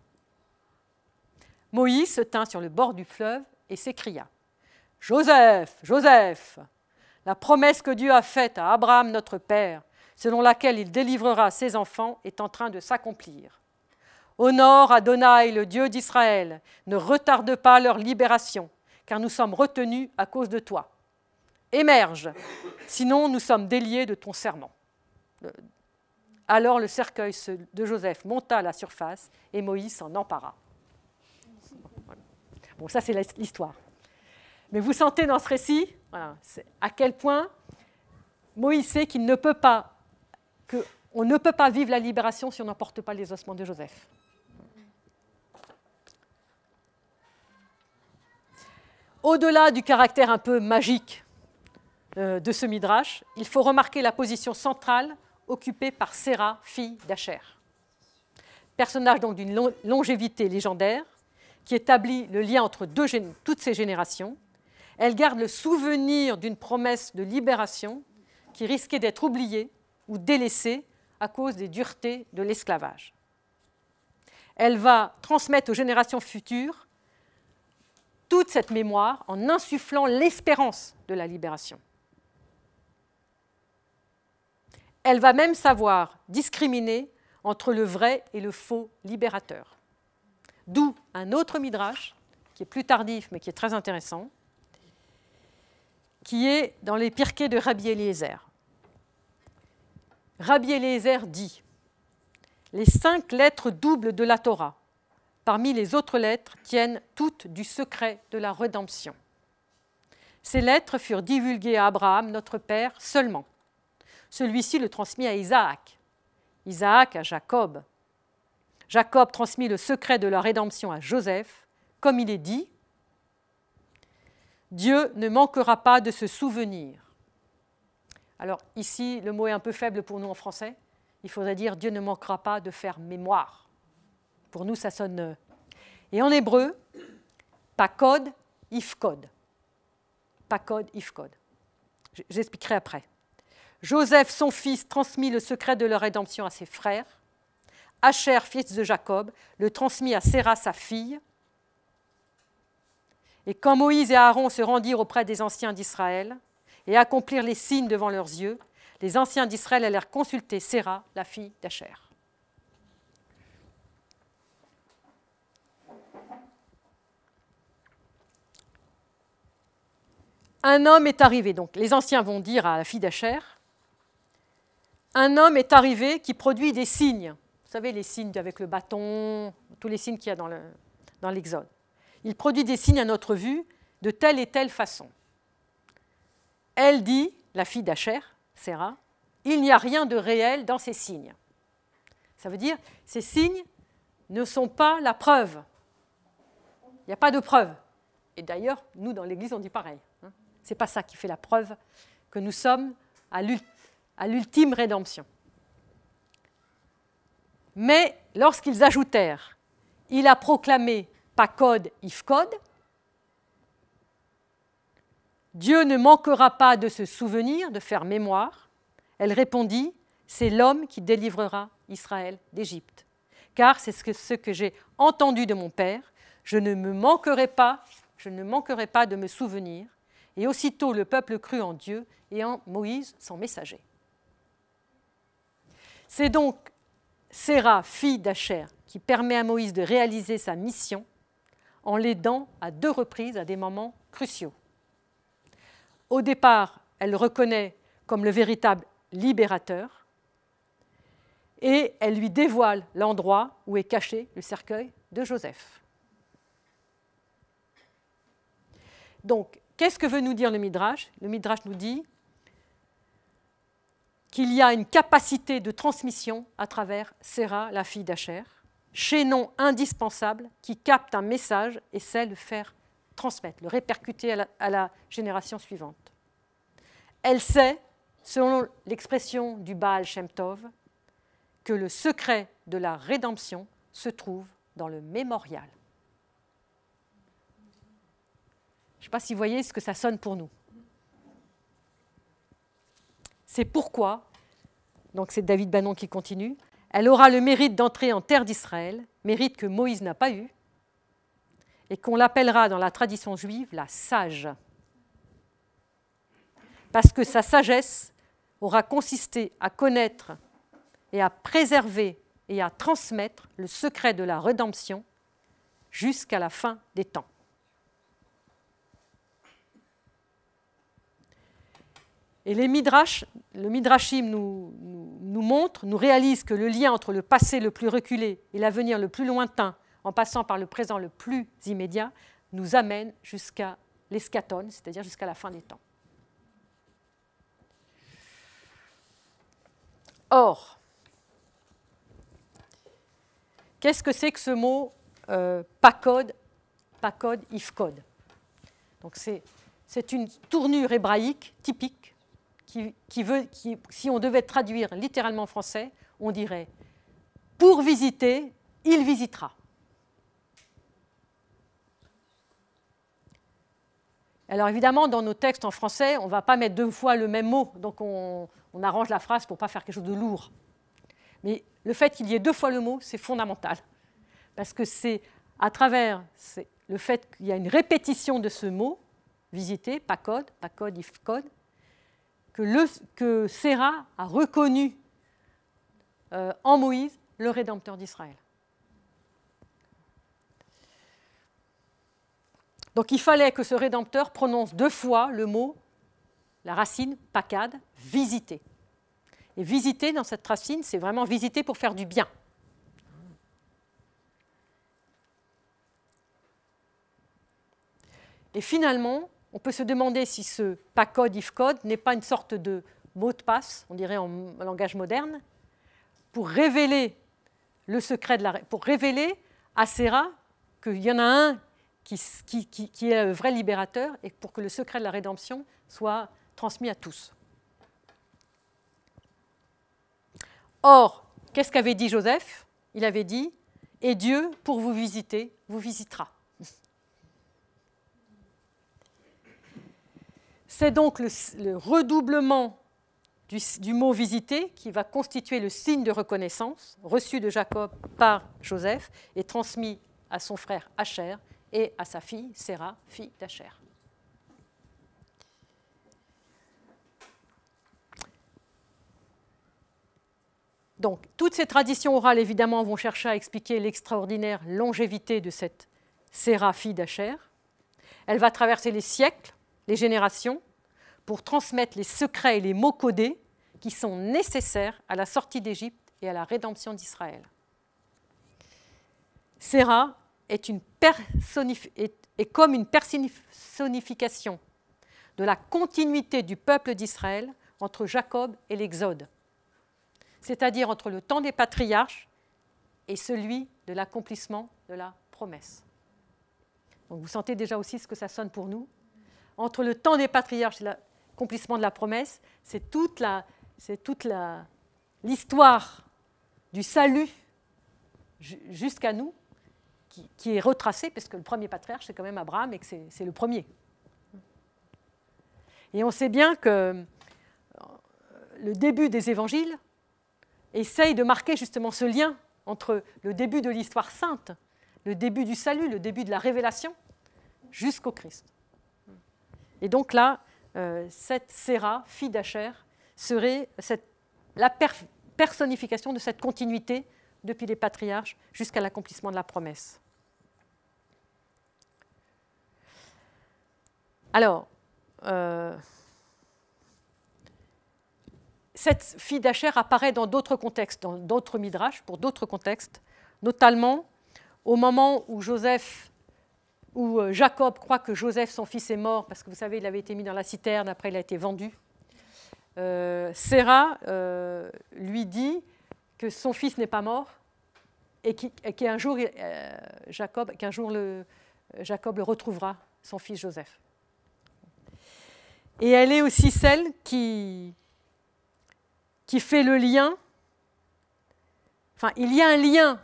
Moïse se tint sur le bord du fleuve et s'écria Joseph, Joseph, la promesse que Dieu a faite à Abraham notre Père, selon laquelle il délivrera ses enfants, est en train de s'accomplir. Honore Adonai, le Dieu d'Israël, ne retarde pas leur libération, car nous sommes retenus à cause de toi. Émerge, sinon nous sommes déliés de ton serment. Alors le cercueil de Joseph monta à la surface et Moïse s'en empara. Bon, ça c'est l'histoire. Mais vous sentez dans ce récit à quel point Moïse sait qu'il ne peut pas, qu'on ne peut pas vivre la libération si on n'emporte pas les ossements de Joseph. Au-delà du caractère un peu magique euh, de ce midrash, il faut remarquer la position centrale occupée par Séra, fille d'Acher. Personnage donc d'une longévité légendaire, qui établit le lien entre toutes ces générations. Elle garde le souvenir d'une promesse de libération qui risquait d'être oubliée ou délaissée à cause des duretés de l'esclavage. Elle va transmettre aux générations futures toute cette mémoire en insufflant l'espérance de la libération. Elle va même savoir discriminer entre le vrai et le faux libérateur. D'où un autre midrash, qui est plus tardif mais qui est très intéressant, qui est dans les Pirquets de Rabbi Eliezer. Rabbi Eliezer dit Les cinq lettres doubles de la Torah, parmi les autres lettres, tiennent toutes du secret de la rédemption. Ces lettres furent divulguées à Abraham, notre père, seulement. Celui-ci le transmit à Isaac, Isaac à Jacob. Jacob transmit le secret de la rédemption à Joseph, comme il est dit, Dieu ne manquera pas de se souvenir. Alors ici, le mot est un peu faible pour nous en français. Il faudrait dire Dieu ne manquera pas de faire mémoire. Pour nous, ça sonne. Euh, et en hébreu, pakod, ifkod. Pakod, ifkod. J'expliquerai après. Joseph, son fils, transmit le secret de leur rédemption à ses frères. Asher, fils de Jacob, le transmit à Séra, sa fille. Et quand Moïse et Aaron se rendirent auprès des anciens d'Israël et accomplirent les signes devant leurs yeux, les anciens d'Israël allèrent consulter Séra, la fille d'Acher. Un homme est arrivé. Donc les anciens vont dire à la fille d'Asher, un homme est arrivé qui produit des signes. Vous savez, les signes avec le bâton, tous les signes qu'il y a dans l'Exode. il produit des signes à notre vue de telle et telle façon. Elle dit, la fille d'Acher, Sarah, il n'y a rien de réel dans ces signes. Ça veut dire, ces signes ne sont pas la preuve. Il n'y a pas de preuve. Et d'ailleurs, nous, dans l'Église, on dit pareil. Hein. Ce n'est pas ça qui fait la preuve que nous sommes à à l'ultime rédemption. Mais lorsqu'ils ajoutèrent, il a proclamé pas code if code Dieu ne manquera pas de se souvenir, de faire mémoire. Elle répondit, c'est l'homme qui délivrera Israël d'Égypte. Car c'est ce que, j'ai entendu de mon Père, je ne me manquerai pas, je ne manquerai pas de me souvenir. Et aussitôt le peuple crut en Dieu et en Moïse, son messager. C'est donc Séra, fille d'Acher, qui permet à Moïse de réaliser sa mission en l'aidant à deux reprises à des moments cruciaux. Au départ, elle le reconnaît comme le véritable libérateur et elle lui dévoile l'endroit où est caché le cercueil de Joseph. Donc, qu'est-ce que veut nous dire le Midrash Le Midrash nous dit qu'il y a une capacité de transmission à travers Sera, la fille d'Acher, chaînon indispensable qui capte un message et sait le faire transmettre, le répercuter à la, génération suivante. Elle sait, selon l'expression du Baal Shem Tov, que le secret de la rédemption se trouve dans le mémorial. Je ne sais pas si vous voyez ce que ça sonne pour nous. C'est pourquoi donc c'est David Bannon qui continue, elle aura le mérite d'entrer en terre d'Israël, mérite que Moïse n'a pas eu, et qu'on l'appellera dans la tradition juive la sage. Parce que sa sagesse aura consisté à connaître et à préserver et à transmettre le secret de la rédemption jusqu'à la fin des temps. Et les le midrashim nous, montre, nous réalise que le lien entre le passé le plus reculé et l'avenir le plus lointain, en passant par le présent le plus immédiat, nous amène jusqu'à l'eschaton, c'est-à-dire jusqu'à la fin des temps. Or, qu'est-ce que c'est que ce mot euh, pakod, pakod, ifkod Donc c'est une tournure hébraïque typique qui, veut, si on devait traduire littéralement en français, on dirait pour visiter, il visitera. Alors évidemment, dans nos textes en français, on ne va pas mettre deux fois le même mot, donc on, on arrange la phrase pour ne pas faire quelque chose de lourd. Mais le fait qu'il y ait deux fois le mot, c'est fondamental, parce que c'est à travers le fait qu'il y a une répétition de ce mot, visiter, pas code, pas code, if code, que, le, Séra a reconnu euh, en Moïse le Rédempteur d'Israël. Donc il fallait que ce Rédempteur prononce deux fois le mot, la racine, pacade, visiter. Et visiter dans cette racine, c'est vraiment visiter pour faire du bien. Et finalement, on peut se demander si ce if code » n'est pas une sorte de mot de passe, on dirait en langage moderne, pour révéler le secret de la, pour révéler à Sera qu'il y en a un qui, qui, qui, est le vrai libérateur et pour que le secret de la rédemption soit transmis à tous. Or, qu'est-ce qu'avait dit Joseph Il avait dit Et Dieu, pour vous visiter, vous visitera. C'est donc le, redoublement du, mot visité qui va constituer le signe de reconnaissance reçu de Jacob par Joseph et transmis à son frère Asher et à sa fille Séra, fille d'Asher. Donc, toutes ces traditions orales, évidemment, vont chercher à expliquer l'extraordinaire longévité de cette Séra, fille Elle va traverser les siècles, les générations, pour transmettre les secrets et les mots codés qui sont nécessaires à la sortie d'Égypte et à la rédemption d'Israël. Sera est, une comme une personnification de la continuité du peuple d'Israël entre Jacob et l'Exode, c'est-à-dire entre le temps des patriarches et celui de l'accomplissement de la promesse. vous sentez déjà aussi ce que ça sonne pour nous. Entre le temps des patriarches la l'accomplissement de la promesse, c'est toute c'est toute l'histoire du salut jusqu'à nous qui, est retracée, parce que le premier patriarche, c'est quand même Abraham et que c'est, c'est le premier. Et on sait bien que euh, le début des évangiles essaye de marquer justement ce lien entre le début de l'histoire sainte, le début du salut, le début de la révélation, jusqu'au Christ. Et donc là, euh, cette Séra, fille d'Acher, serait la personnification de cette continuité depuis les patriarches jusqu'à l'accomplissement de la promesse. Alors, euh, cette fille d'Acher apparaît dans d'autres contextes, dans d'autres midrash, pour d'autres contextes, notamment au moment où Joseph où euh, Jacob croit que Joseph, son fils, est mort, parce que vous savez, il avait été mis dans la citerne, après il a été vendu. Euh, Sarah euh, lui dit que son fils n'est pas mort et qu'un jour, euh, Jacob, jour le, Jacob retrouvera, son fils Joseph. Et elle est aussi celle qui fait le lien. Enfin, il y a un lien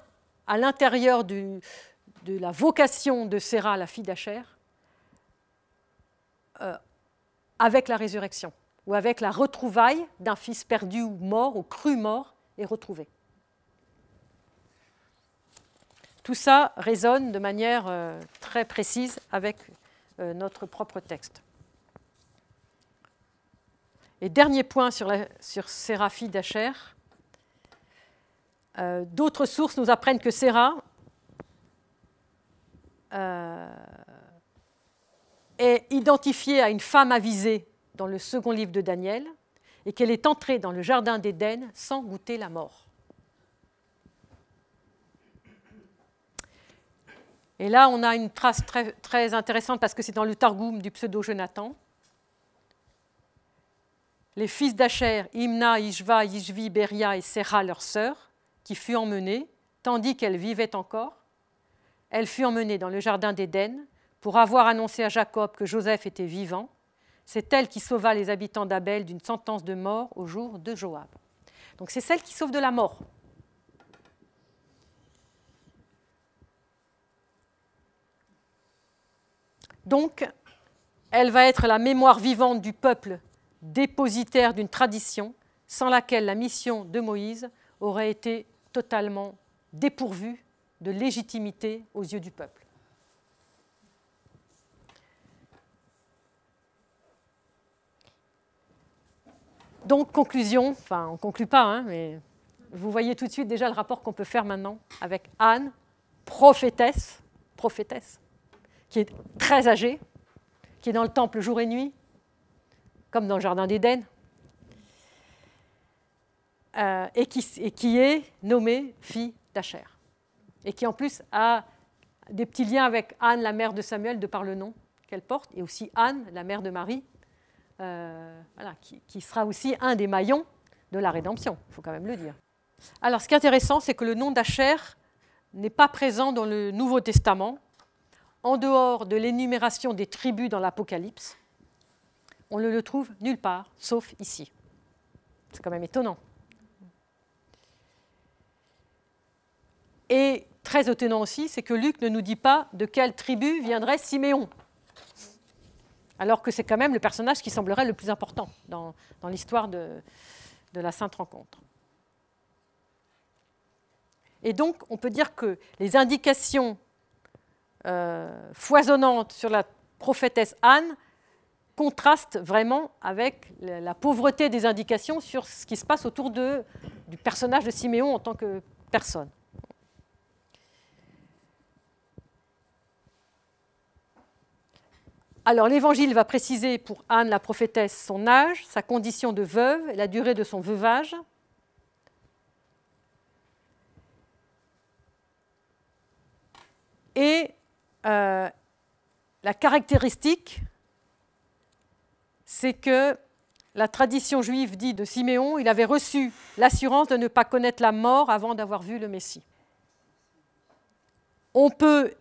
à l'intérieur du, de la vocation de Séra, la fille d'Acher, euh, avec la résurrection, ou avec la retrouvaille d'un fils perdu ou mort, ou cru mort, et retrouvé. Tout ça résonne de manière euh, très précise avec euh, notre propre texte. Et dernier point sur, la, sur Séra, fille d'Acher. D'autres sources nous apprennent que Séra, euh, est identifiée à une femme avisée dans le second livre de Daniel et qu'elle est entrée dans le jardin d'Éden sans goûter la mort. Et là, on a une trace très, intéressante parce que c'est dans le Targum du pseudo-Jonathan. Les fils d'Acher, Imna, Ishva, Ishvi, Beria et Serra, leur sœur, qui fut emmenée, tandis qu'elle vivait encore, elle fut emmenée dans le jardin d'Éden pour avoir annoncé à Jacob que Joseph était vivant. C'est elle qui sauva les habitants d'Abel d'une sentence de mort au jour de Joab. Donc c'est celle qui sauve de la mort. Donc, elle va être la mémoire vivante du peuple, dépositaire d'une tradition sans laquelle la mission de Moïse aurait été totalement dépourvue de légitimité aux yeux du peuple. Donc, conclusion, enfin, on ne conclut pas, hein, mais vous voyez tout de suite déjà le rapport qu'on peut faire maintenant avec Anne, prophétesse, prophétesse, qui est très âgée, qui est dans le temple jour et nuit, comme dans le Jardin d'Éden, euh, et, qui, et, qui, est nommée fille d'Achère et qui en plus a des petits liens avec Anne, la mère de Samuel, de par le nom qu'elle porte, et aussi Anne, la mère de Marie, euh, qui, qui, sera aussi un des maillons de la rédemption, il faut quand même le dire. Alors ce qui est intéressant, c'est que le nom d'Acher n'est pas présent dans le Nouveau Testament, en dehors de l'énumération des tribus dans l'Apocalypse. On ne le trouve nulle part, sauf ici. C'est quand même étonnant. Et très étonnant aussi, c'est que Luc ne nous dit pas de quelle tribu viendrait Siméon. Alors que c'est quand même le personnage qui semblerait le plus important dans, l'histoire de, la Sainte Rencontre. Et donc, on peut dire que les indications euh, foisonnantes sur la prophétesse Anne contrastent vraiment avec la pauvreté des indications sur ce qui se passe autour du personnage de Siméon en tant que personne. Alors l'Évangile va préciser pour Anne la prophétesse son âge, sa condition de veuve et la durée de son veuvage. Et euh, la caractéristique, c'est que la tradition juive dit de Siméon, il avait reçu l'assurance de ne pas connaître la mort avant d'avoir vu le Messie. on peut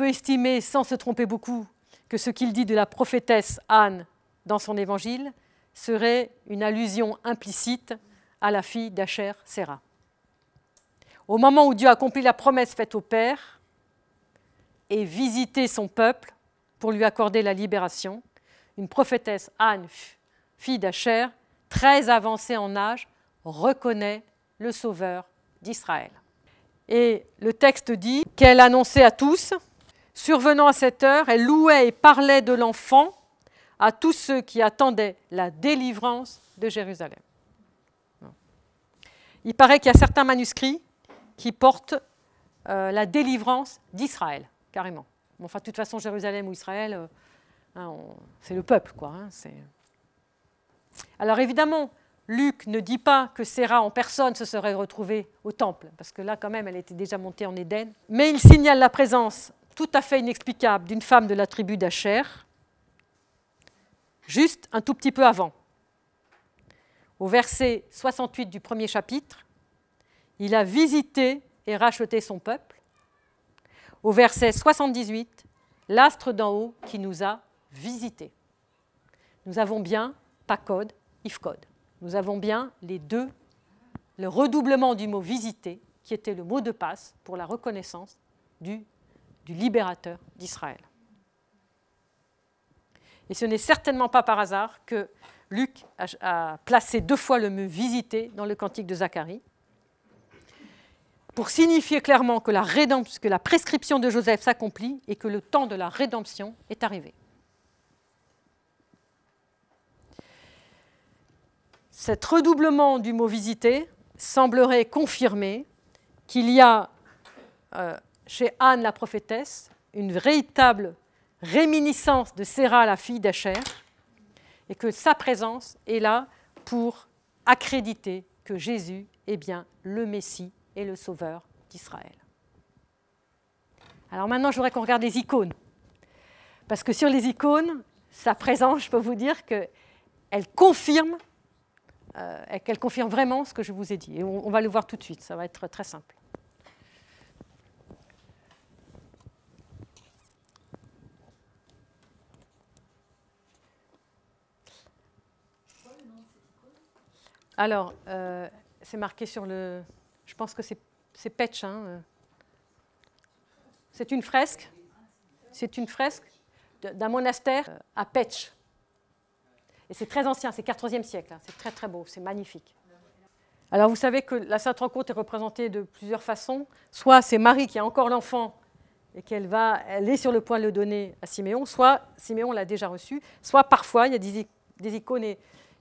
estimer, sans se tromper beaucoup, que ce qu'il dit de la prophétesse Anne dans son évangile serait une allusion implicite à la fille d'Acher Séra. Au moment où Dieu accomplit la promesse faite au Père et visiter son peuple pour lui accorder la libération, une prophétesse Anne, fille d'Acher, très avancée en âge, reconnaît le Sauveur d'Israël. Et le texte dit qu'elle annonçait à tous Survenant à cette heure, elle louait et parlait de l'enfant à tous ceux qui attendaient la délivrance de Jérusalem. Il paraît qu'il y a certains manuscrits qui portent euh, la délivrance d'Israël, carrément. enfin, de toute façon, Jérusalem ou Israël, euh, hein, c'est le peuple, quoi. Hein, Alors évidemment, Luc ne dit pas que Sarah en personne se serait retrouvée au temple, parce que là, quand même, elle était déjà montée en Éden. Mais il signale la présence tout à fait inexplicable d'une femme de la tribu d'Acher, juste un tout petit peu avant. Au verset 68 du premier chapitre, il a visité et racheté son peuple. Au verset 78, l'astre d'en haut qui nous a visités. Nous avons bien pacode, ifcode. Nous avons bien les deux, le redoublement du mot visiter, qui était le mot de passe pour la reconnaissance du du libérateur d'Israël. Et ce n'est certainement pas par hasard que Luc a, placé deux fois le mot visiter dans le cantique de Zacharie, pour signifier clairement que la, que la prescription de Joseph s'accomplit et que le temps de la rédemption est arrivé. Cet redoublement du mot visiter semblerait confirmer qu'il y a euh, chez Anne la prophétesse, une véritable réminiscence de Séra, la fille d'Acher, et que sa présence est là pour accréditer que Jésus est bien le Messie et le Sauveur d'Israël. Alors maintenant, je voudrais qu'on regarde les icônes. Parce que sur les icônes, sa présence, je peux vous dire qu'elle confirme, euh, qu'elle confirme vraiment ce que je vous ai dit. Et on va le voir tout de suite, ça va être très simple. Alors, euh, c'est marqué sur le. Je pense que c'est Petch. Hein, euh. C'est une fresque. C'est une fresque d'un monastère euh, à Petch. Et c'est très ancien, c'est 14e siècle. Hein. C'est très très beau, c'est magnifique. Alors vous savez que la Sainte Rencontre est représentée de plusieurs façons. Soit c'est Marie qui a encore l'enfant et qu'elle va, elle est sur le point de le donner à Siméon, soit Siméon l'a déjà reçu, soit parfois il y a des, des icônes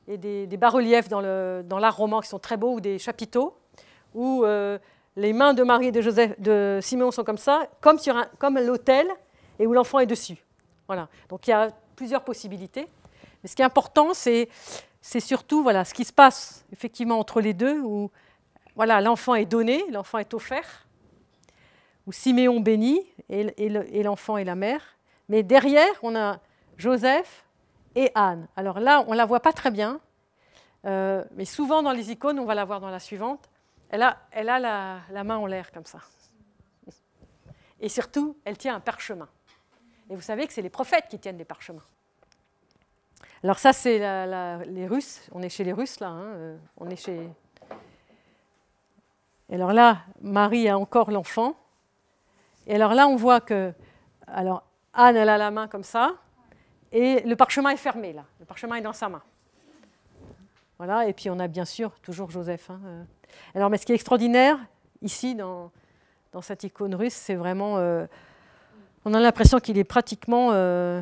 et des, bas-reliefs dans l'art roman qui sont très beaux, ou des chapiteaux, où euh, les mains de Marie et de, Joseph, de Simeon sont comme ça, comme, sur un, comme l'autel, et où l'enfant est dessus. Voilà. Donc il y a plusieurs possibilités. Mais ce qui est important, c'est, c'est surtout voilà, ce qui se passe effectivement entre les deux, où voilà, l'enfant est donné, l'enfant est offert, où Siméon bénit, et, l'enfant et la mère. Mais derrière, on a Joseph et Anne. Alors là, on ne la voit pas très bien, euh, mais souvent dans les icônes, on va la voir dans la suivante. Elle a, elle a la, main en l'air comme ça. Et surtout, elle tient un parchemin. Et vous savez que c'est les prophètes qui tiennent des parchemins. Alors ça, c'est les Russes. On est chez les Russes, là. Hein, euh, on est chez... Et alors là, Marie a encore l'enfant. Et alors là, on voit que... Alors, Anne, elle a la main comme ça. Et le parchemin est fermé, là. Le parchemin est dans sa main. Voilà, et puis on a bien sûr toujours Joseph. Hein, euh. Alors, mais ce qui est extraordinaire, ici, dans, dans cette icône russe, c'est vraiment. Euh, on a l'impression qu'il est pratiquement euh,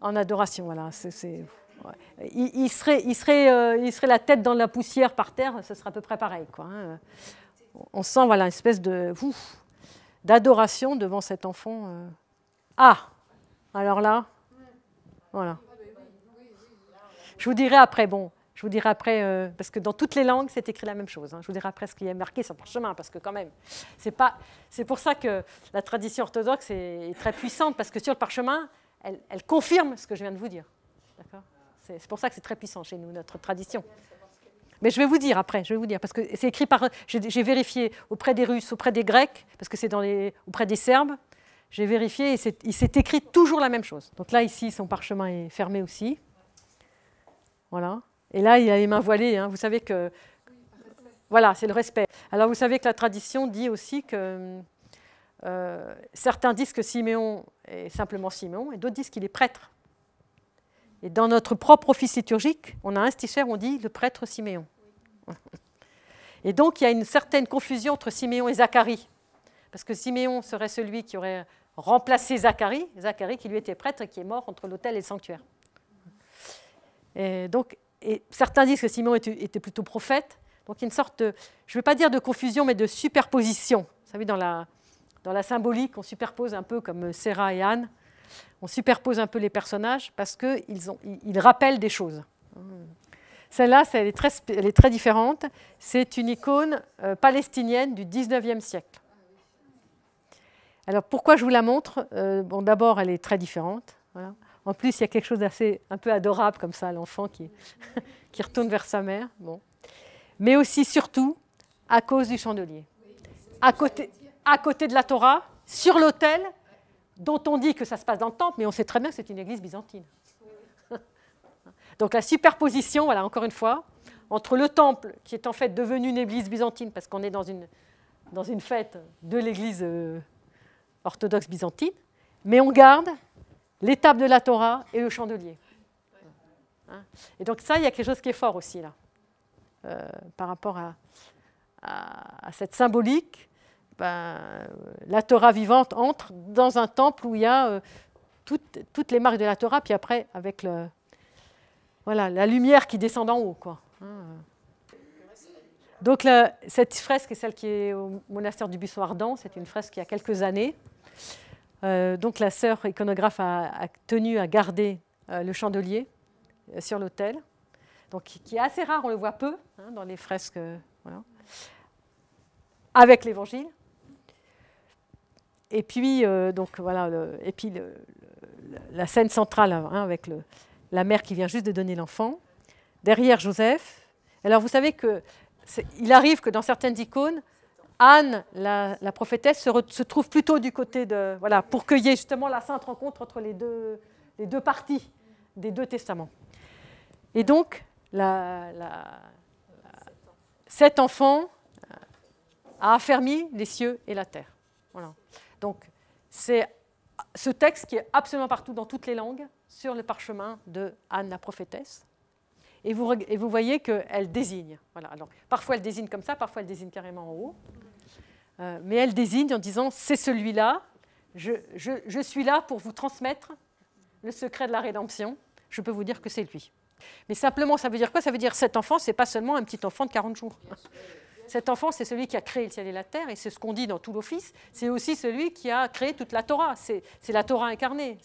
en adoration. Voilà, c'est. Il, serait, il, serait, il serait la tête dans la poussière par terre, ce serait à peu près pareil. Quoi, hein. On sent voilà, une espèce de, d'adoration devant cet enfant. Ah alors là, voilà. Je vous dirai après, bon, je vous dirai après, euh, parce que dans toutes les langues, c'est écrit la même chose. Hein. Je vous dirai après ce qui est marqué sur le parchemin, parce que quand même, c'est pas, c'est pour ça que la tradition orthodoxe est, très puissante, parce que sur le parchemin, elle, confirme ce que je viens de vous dire. D'accord c'est, pour ça que c'est très puissant chez nous, notre tradition. Mais je vais vous dire après, je vais vous dire, parce que c'est écrit par, j'ai, j'ai vérifié auprès des Russes, auprès des Grecs, parce que c'est dans les, auprès des Serbes, j'ai vérifié et il s'est écrit toujours la même chose. Donc là, ici, son parchemin est fermé aussi. Voilà. Et là, il a les mains voilées. Hein. Vous savez que. Voilà, c'est le respect. Alors, vous savez que la tradition dit aussi que. Euh, certains disent que Siméon est simplement Siméon et d'autres disent qu'il est prêtre. Et dans notre propre office liturgique, on a un où on dit le prêtre Siméon. Et donc, il y a une certaine confusion entre Siméon et Zacharie parce que Siméon serait celui qui aurait remplacé Zacharie, Zacharie qui lui était prêtre et qui est mort entre l'autel et le sanctuaire. Et donc, certains disent que Siméon était, plutôt prophète, donc une sorte, je ne veux pas dire de confusion, mais de superposition. Vous savez, dans la, dans la symbolique, on superpose un peu comme Sarah et Anne, on superpose un peu les personnages parce qu'ils ils rappellent des choses. Celle-là, elle, elle, est très différente. C'est une icône euh, palestinienne du 19e siècle. Alors pourquoi je vous la montre euh, Bon, d'abord, elle est très différente. En plus, il y a quelque chose d'assez un peu adorable comme ça, l'enfant qui, (laughs) qui retourne vers sa mère. Bon. Mais aussi, surtout, à cause du chandelier. À côté, à côté de la Torah, sur l'autel, dont on dit que ça se passe dans le temple, mais on sait très bien que c'est une église byzantine. (laughs) Donc la superposition, voilà, encore une fois, entre le temple, qui est en fait devenu une église byzantine, parce qu'on est dans une, dans une fête de l'église euh, orthodoxe byzantine, mais on garde l'étape de la Torah et le chandelier. Hein et donc ça, il y a quelque chose qui est fort aussi là, euh, par rapport à, cette symbolique. Ben, euh, la Torah vivante entre dans un temple où il y a euh, toutes, les marques de la Torah, puis après avec le, voilà, la lumière qui descend en haut. Quoi. Hein, donc cette fresque est celle qui est au monastère du Buisson Ardent, c'est une fresque qui y a quelques années. Euh, donc la sœur iconographe a, tenu à garder euh, le chandelier euh, sur l'autel, donc qui est assez rare, on le voit peu hein, dans les fresques, avec l'Évangile. Et puis donc voilà, et puis la scène centrale hein, hein, avec la mère qui vient juste de donner l'enfant, derrière Joseph. Alors vous savez que il arrive que dans certaines icônes, Anne, la, prophétesse, se, trouve plutôt du côté de... Voilà, pour qu'il y ait justement la sainte rencontre entre les deux, les parties des deux testaments. Et donc, cet enfant euh, a affermi les cieux et la terre. Voilà. Donc, c'est ce texte qui est absolument partout dans toutes les langues, sur le parchemin de Anne la prophétesse. Et vous, et vous voyez qu'elle désigne. Voilà. parfois elle désigne comme ça, parfois elle désigne carrément en haut. Euh, mais elle désigne en disant c'est celui-là, je, suis là pour vous transmettre le secret de la rédemption, je peux vous dire que c'est lui. Mais simplement, ça veut dire quoi Ça veut dire cet enfant, c'est pas seulement un petit enfant de 40 jours. Cet enfant, c'est celui qui a créé le ciel et la terre, et c'est ce qu'on dit dans tout l'Office, c'est aussi celui qui a créé toute la Torah, c'est la Torah incarnée,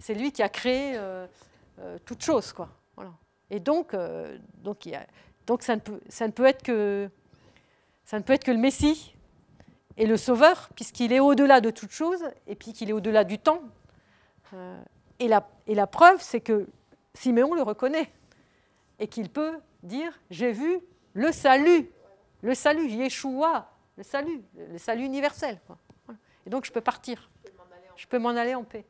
c'est lui qui a créé euh, euh, toute chose. Quoi. Et donc, donc, ça ne peut être que, ça ne peut être que le Messie, et le sauveur, puisqu'il est au-delà de toute chose, et puis qu'il est au-delà du temps. Euh, et, la, et la preuve, c'est que Siméon le reconnaît, et qu'il peut dire, j'ai vu le salut, le salut, Yeshua, le salut, le salut universel. Et donc je peux partir, je peux m'en aller en paix.